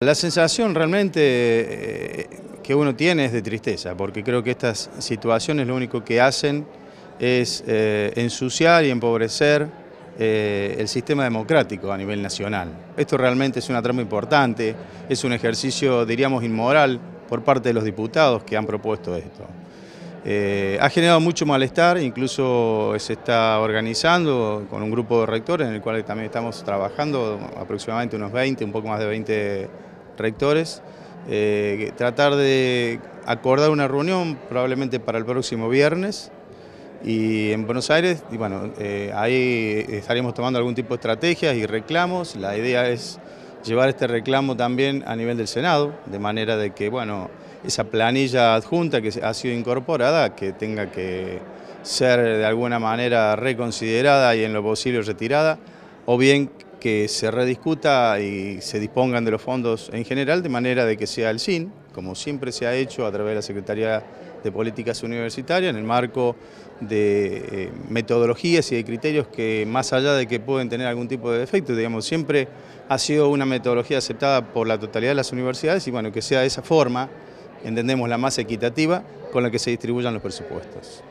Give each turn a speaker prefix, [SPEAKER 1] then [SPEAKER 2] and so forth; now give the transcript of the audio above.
[SPEAKER 1] La sensación realmente eh, que uno tiene es de tristeza, porque creo que estas situaciones lo único que hacen es eh, ensuciar y empobrecer eh, el sistema democrático a nivel nacional. Esto realmente es una trama importante, es un ejercicio, diríamos, inmoral por parte de los diputados que han propuesto esto. ha generado mucho malestar, incluso se está organizando con un grupo de rectores en el cual también estamos trabajando, aproximadamente unos 20, un poco más de 20 rectores, eh, tratar de acordar una reunión probablemente para el próximo viernes y en Buenos Aires, y bueno, eh, ahí estaremos tomando algún tipo de estrategias y reclamos, la idea es llevar este reclamo también a nivel del Senado, de manera de que, bueno, esa planilla adjunta que ha sido incorporada, que tenga que ser de alguna manera reconsiderada y en lo posible retirada, o bien que se rediscuta y se dispongan de los fondos en general de manera de que sea el SIN, como siempre se ha hecho a través de la Secretaría de Políticas Universitarias, en el marco de eh, metodologías y de criterios que más allá de que pueden tener algún tipo de defecto, digamos, siempre ha sido una metodología aceptada por la totalidad de las universidades y bueno, que sea de esa forma, entendemos la más equitativa, con la que se distribuyan los presupuestos.